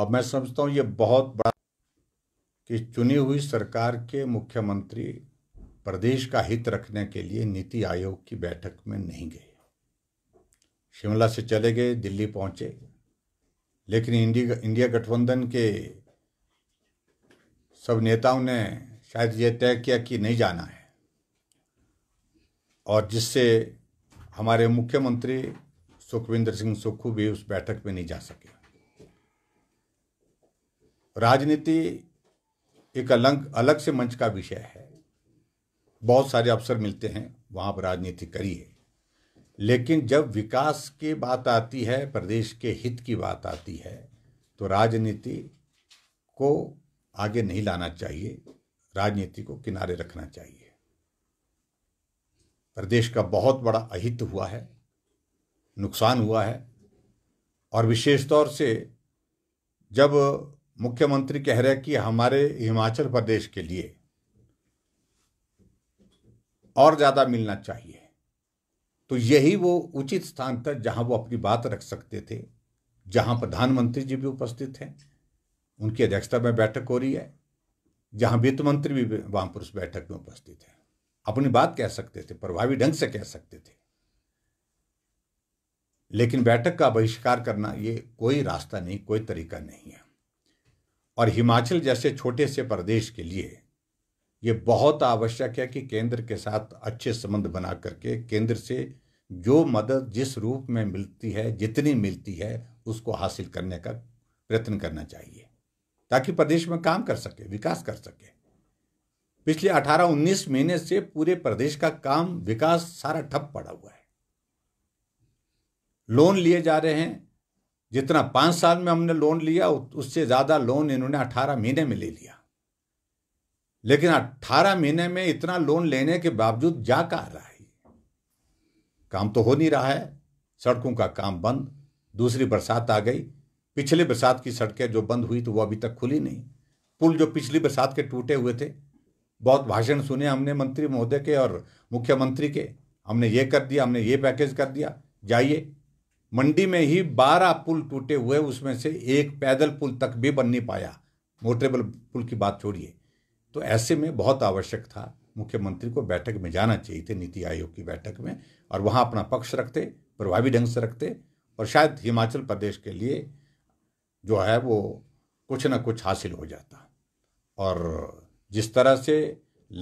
अब मैं समझता हूँ ये बहुत बड़ा कि चुनी हुई सरकार के मुख्यमंत्री प्रदेश का हित रखने के लिए नीति आयोग की बैठक में नहीं गए शिमला से चले गए दिल्ली पहुंचे लेकिन इंडिया इंडिया गठबंधन के सब नेताओं ने शायद ये तय किया कि नहीं जाना है और जिससे हमारे मुख्यमंत्री सुखविंदर सिंह सुक्खू भी उस बैठक में नहीं जा सके राजनीति एक अलग अलग से मंच का विषय है बहुत सारे अवसर मिलते हैं वहाँ पर राजनीति करिए लेकिन जब विकास की बात आती है प्रदेश के हित की बात आती है तो राजनीति को आगे नहीं लाना चाहिए राजनीति को किनारे रखना चाहिए प्रदेश का बहुत बड़ा अहित हुआ है नुकसान हुआ है और विशेष तौर से जब मुख्यमंत्री कह रहे हैं कि हमारे हिमाचल प्रदेश के लिए और ज़्यादा मिलना चाहिए तो यही वो उचित स्थान था जहां वो अपनी बात रख सकते थे जहां प्रधानमंत्री जी भी उपस्थित हैं उनकी अध्यक्षता में बैठक हो रही है जहां वित्त मंत्री भी वहां पर उस बैठक में उपस्थित हैं अपनी बात कह सकते थे प्रभावी ढंग से कह सकते थे लेकिन बैठक का बहिष्कार करना ये कोई रास्ता नहीं कोई तरीका नहीं है और हिमाचल जैसे छोटे से प्रदेश के लिए ये बहुत आवश्यक है कि केंद्र के साथ अच्छे संबंध बना करके केंद्र से जो मदद जिस रूप में मिलती है जितनी मिलती है उसको हासिल करने का प्रयत्न करना चाहिए ताकि प्रदेश में काम कर सके विकास कर सके पिछले 18-19 महीने से पूरे प्रदेश का काम विकास सारा ठप पड़ा हुआ है लोन लिए जा रहे हैं जितना पाँच साल में हमने लोन लिया उससे ज़्यादा लोन इन्होंने अठारह महीने में ले लिया लेकिन अट्ठारह महीने में इतना लोन लेने के बावजूद जा कहा रहा है काम तो हो नहीं रहा है सड़कों का काम बंद दूसरी बरसात आ गई पिछले बरसात की सड़कें जो बंद हुई तो वो अभी तक खुली नहीं पुल जो पिछली बरसात के टूटे हुए थे बहुत भाषण सुने हमने मंत्री महोदय के और मुख्यमंत्री के हमने ये कर दिया हमने ये पैकेज कर दिया जाइए मंडी में ही बारह पुल टूटे हुए उसमें से एक पैदल पुल तक भी बन नहीं पाया मोटरेबल पुल की बात छोड़िए तो ऐसे में बहुत आवश्यक था मुख्यमंत्री को बैठक में जाना चाहिए थे नीति आयोग की बैठक में और वहाँ अपना पक्ष रखते प्रभावी ढंग से रखते और शायद हिमाचल प्रदेश के लिए जो है वो कुछ ना कुछ हासिल हो जाता और जिस तरह से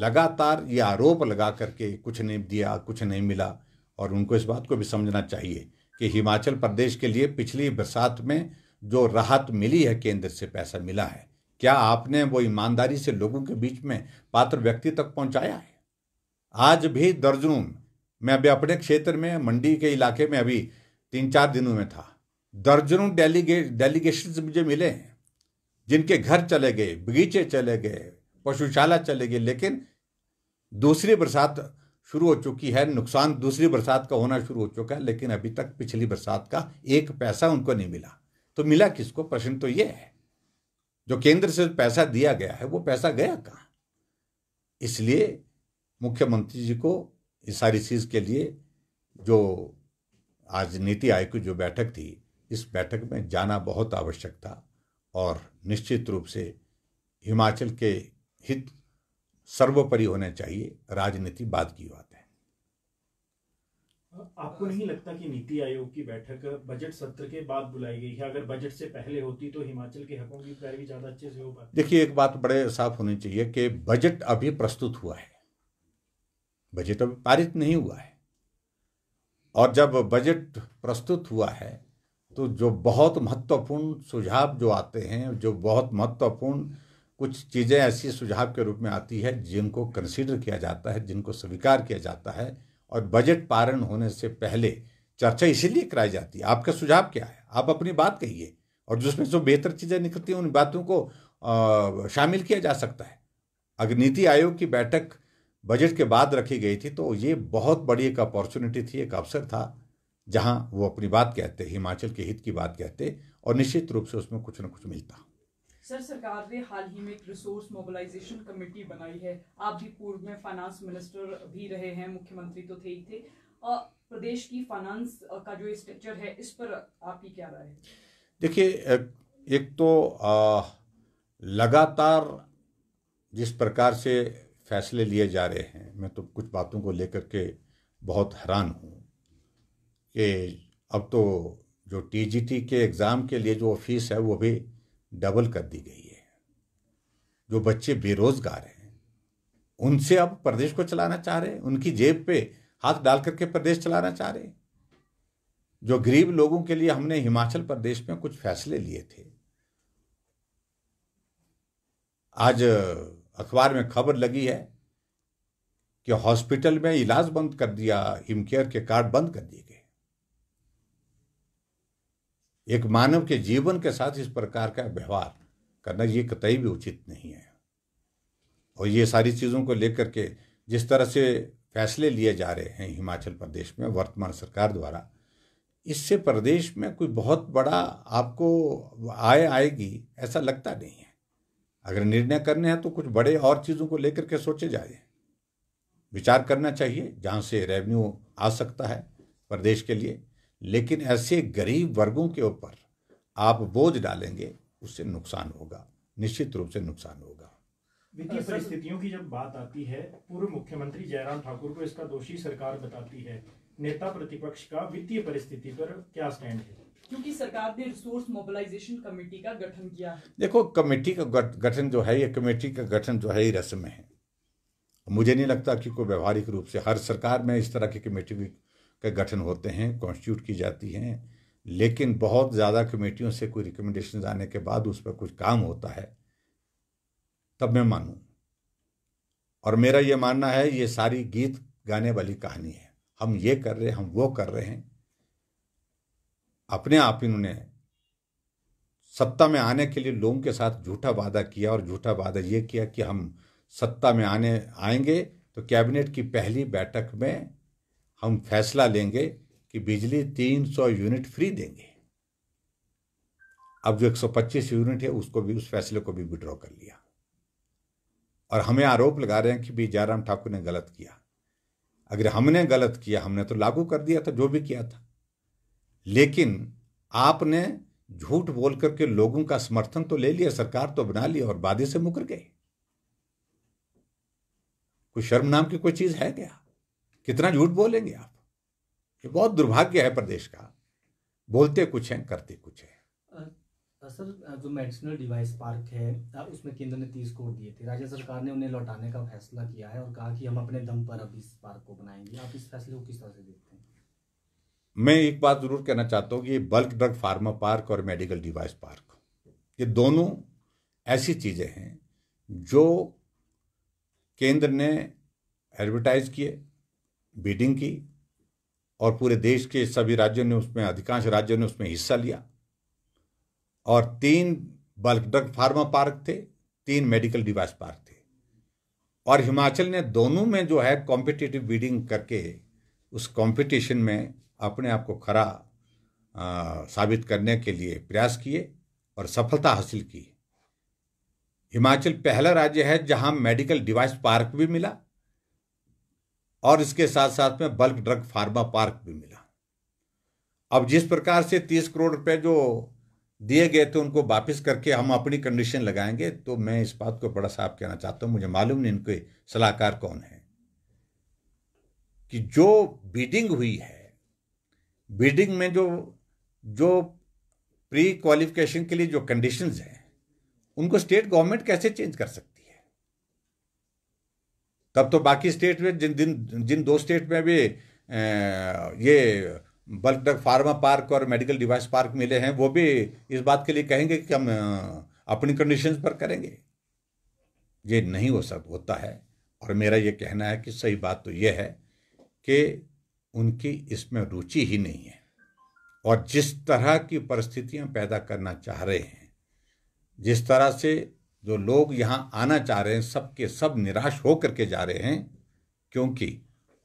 लगातार ये आरोप लगा करके कुछ नहीं दिया कुछ नहीं मिला और उनको इस बात को भी समझना चाहिए कि हिमाचल प्रदेश के लिए पिछली बरसात में जो राहत मिली है केंद्र से पैसा मिला है क्या आपने वो ईमानदारी से लोगों के बीच में पात्र व्यक्ति तक पहुंचाया है आज भी दर्जनों मैं अभी अपने क्षेत्र में मंडी के इलाके में अभी तीन चार दिनों में था दर्जनों डेलीगे डेलीगेशन मुझे मिले हैं जिनके घर चले गए बगीचे चले गए पशुशाला चले गए लेकिन दूसरी बरसात शुरू हो चुकी है नुकसान दूसरी बरसात का होना शुरू हो चुका है लेकिन अभी तक पिछली बरसात का एक पैसा उनको नहीं मिला तो मिला किसको प्रश्न तो ये है जो केंद्र से पैसा दिया गया है वो पैसा गया कहाँ इसलिए मुख्यमंत्री जी को इस सारी चीज़ के लिए जो आज नीति आयोग की जो बैठक थी इस बैठक में जाना बहुत आवश्यक था और निश्चित रूप से हिमाचल के हित सर्वोपरि होने चाहिए राजनीति बाद की बात है आपको नहीं लगता कि नीति आयोग की बैठक बजट सत्र के बाद बुलाई गई है अगर बजट से पहले होती तो हिमाचल के हकों की पैरवी ज्यादा अच्छे से हो पाती देखिए एक बात बड़े साफ होनी चाहिए कि बजट अभी प्रस्तुत हुआ है बजट अभी पारित नहीं हुआ है और जब बजट प्रस्तुत हुआ है तो जो बहुत महत्वपूर्ण सुझाव जो आते हैं जो बहुत महत्वपूर्ण कुछ चीज़ें ऐसी सुझाव के रूप में आती है जिनको कंसीडर किया जाता है जिनको स्वीकार किया जाता है और बजट पारण होने से पहले चर्चा इसीलिए कराई जाती है आपका सुझाव क्या है आप अपनी बात कहिए और जिसमें जो बेहतर चीज़ें निकलती हैं उन बातों को आ, शामिल किया जा सकता है अगर नीति आयोग की बैठक बजट के बाद रखी गई थी तो ये बहुत बड़ी एक अपॉर्चुनिटी थी एक अवसर था जहाँ वो अपनी बात कहते हिमाचल के हित की बात कहते और निश्चित रूप से उसमें कुछ ना कुछ मिलता सर सरकार ने हाल ही में एक रिसोर्स मोबिलाइजेशन कमेटी बनाई है आप भी पूर्व में फाइनेंस मिनिस्टर भी रहे हैं मुख्यमंत्री तो थे ही थे और प्रदेश की फाइनेंस का जो स्ट्रक्चर है इस पर आपकी क्या राय है देखिए एक तो आ, लगातार जिस प्रकार से फैसले लिए जा रहे हैं मैं तो कुछ बातों को लेकर के बहुत हैरान हूँ कि अब तो जो टीजीटी के एग्ज़ाम के लिए जो फीस है वो भी डबल कर दी गई है जो बच्चे बेरोजगार हैं उनसे अब प्रदेश को चलाना चाह रहे उनकी जेब पे हाथ डाल करके प्रदेश चलाना चाह रहे जो गरीब लोगों के लिए हमने हिमाचल प्रदेश में कुछ फैसले लिए थे आज अखबार में खबर लगी है कि हॉस्पिटल में इलाज बंद कर दिया हिमकेयर के कार्ड बंद कर दिए गए एक मानव के जीवन के साथ इस प्रकार का व्यवहार करना ये कतई भी उचित नहीं है और ये सारी चीज़ों को लेकर के जिस तरह से फैसले लिए जा रहे हैं हिमाचल प्रदेश में वर्तमान सरकार द्वारा इससे प्रदेश में कोई बहुत बड़ा आपको आय आएगी ऐसा लगता नहीं है अगर निर्णय करने हैं तो कुछ बड़े और चीज़ों को लेकर के सोचे जाए विचार करना चाहिए जहाँ से रेवेन्यू आ सकता है प्रदेश के लिए लेकिन ऐसे गरीब वर्गों के ऊपर आप बोझ डालेंगे उससे नुकसान होगा निश्चित रूप से नुकसान होगा वित्तीय परिस्थितियों की जब बात आती है पूर्व मुख्यमंत्री जयराम ठाकुर को इसका दोषी सरकार बताती है नेता प्रतिपक्ष का वित्तीय परिस्थिति पर क्या स्टैंड है क्योंकि सरकार ने रिसोर्स मोबिलाइजेशन कमेटी का गठन किया देखो कमेटी का गठन जो है ये कमेटी का गठन जो है ये रस्म है मुझे नहीं लगता कि कोई व्यवहारिक रूप से हर सरकार में इस तरह की कमेटी भी का गठन होते हैं कॉन्स्टिट्यूट की जाती हैं लेकिन बहुत ज़्यादा कमेटियों से कोई रिकमेंडेशन आने के बाद उस पर कुछ काम होता है तब मैं मानूँ और मेरा ये मानना है ये सारी गीत गाने वाली कहानी है हम ये कर रहे हैं हम वो कर रहे हैं अपने आप इन्होंने सत्ता में आने के लिए लोगों के साथ झूठा वादा किया और झूठा वादा ये किया कि हम सत्ता में आने आएंगे तो कैबिनेट की पहली बैठक में हम फैसला लेंगे कि बिजली 300 यूनिट फ्री देंगे अब जो 125 यूनिट है उसको भी उस फैसले को भी विड्रॉ कर लिया और हमें आरोप लगा रहे हैं कि भी जयराम ठाकुर ने गलत किया अगर हमने गलत किया हमने तो लागू कर दिया था जो भी किया था लेकिन आपने झूठ बोल करके लोगों का समर्थन तो ले लिया सरकार तो बना लिया और बाधे से मुकर गए कोई शर्म नाम की कोई चीज है क्या कितना झूठ बोलेंगे आप ये बहुत दुर्भाग्य है प्रदेश का बोलते कुछ हैं करते कुछ हैं सर जो मेडिसिनल डिवाइस पार्क है उसमें केंद्र ने तीस करोड़ दिए थे राज्य सरकार ने उन्हें लौटाने का फैसला किया है और कहा कि हम अपने दम पर अब इस पार्क को बनाएंगे आप इस फैसले को किस तरह से देखते हैं मैं एक बात जरूर कहना चाहता हूँ कि बल्क ड्रग फार्मा पार्क और मेडिकल डिवाइस पार्क ये दोनों ऐसी चीज़ें हैं जो केंद्र ने एडवर्टाइज किए बीडिंग की और पूरे देश के सभी राज्यों ने उसमें अधिकांश राज्यों ने उसमें हिस्सा लिया और तीन बल्क ड्रग फार्मा पार्क थे तीन मेडिकल डिवाइस पार्क थे और हिमाचल ने दोनों में जो है कॉम्पिटिटिव बीडिंग करके उस कंपटीशन में अपने आप को खरा साबित करने के लिए प्रयास किए और सफलता हासिल की हिमाचल पहला राज्य है जहां मेडिकल डिवाइस पार्क भी मिला और इसके साथ साथ में बल्क ड्रग फार्मा पार्क भी मिला अब जिस प्रकार से तीस करोड़ रुपए जो दिए गए थे उनको वापस करके हम अपनी कंडीशन लगाएंगे तो मैं इस बात को बड़ा साफ कहना चाहता हूं मुझे मालूम नहीं इनके सलाहकार कौन है कि जो बीडिंग हुई है बीडिंग में जो जो प्री क्वालिफिकेशन के लिए जो कंडीशंस हैं उनको स्टेट गवर्नमेंट कैसे चेंज कर सकती तब तो बाकी स्टेट में जिन दिन जिन दो स्टेट में भी ये बल्क ड्रग फार्मा पार्क और मेडिकल डिवाइस पार्क मिले हैं वो भी इस बात के लिए कहेंगे कि हम अपनी कंडीशंस पर करेंगे ये नहीं हो सक होता है और मेरा ये कहना है कि सही बात तो ये है कि उनकी इसमें रुचि ही नहीं है और जिस तरह की परिस्थितियां पैदा करना चाह रहे हैं जिस तरह से जो लोग यहाँ आना चाह रहे हैं सबके सब निराश हो करके जा रहे हैं क्योंकि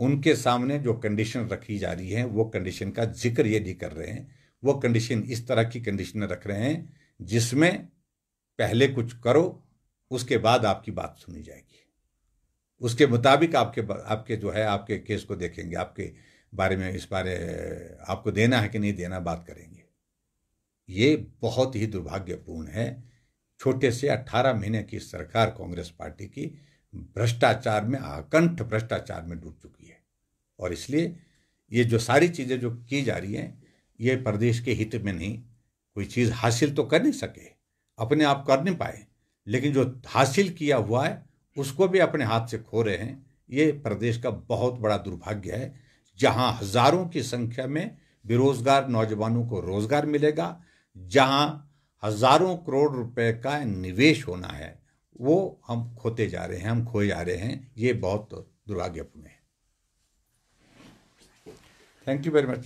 उनके सामने जो कंडीशन रखी जा रही है वो कंडीशन का जिक्र ये नहीं कर रहे हैं वो कंडीशन इस तरह की कंडीशन रख रहे हैं जिसमें पहले कुछ करो उसके बाद आपकी बात सुनी जाएगी उसके मुताबिक आपके आपके जो है आपके केस को देखेंगे आपके बारे में इस बारे आपको देना है कि नहीं देना बात करेंगे ये बहुत ही दुर्भाग्यपूर्ण है छोटे से 18 महीने की सरकार कांग्रेस पार्टी की भ्रष्टाचार में आकंठ भ्रष्टाचार में डूब चुकी है और इसलिए ये जो सारी चीज़ें जो की जा रही हैं ये प्रदेश के हित में नहीं कोई चीज़ हासिल तो कर नहीं सके अपने आप कर नहीं पाए लेकिन जो हासिल किया हुआ है उसको भी अपने हाथ से खो रहे हैं ये प्रदेश का बहुत बड़ा दुर्भाग्य है जहाँ हजारों की संख्या में बेरोजगार नौजवानों को रोजगार मिलेगा जहाँ हजारों करोड़ रुपए का निवेश होना है वो हम खोते जा रहे हैं हम खोए जा रहे हैं ये बहुत दुर्भाग्यपूर्ण है थैंक यू वेरी मच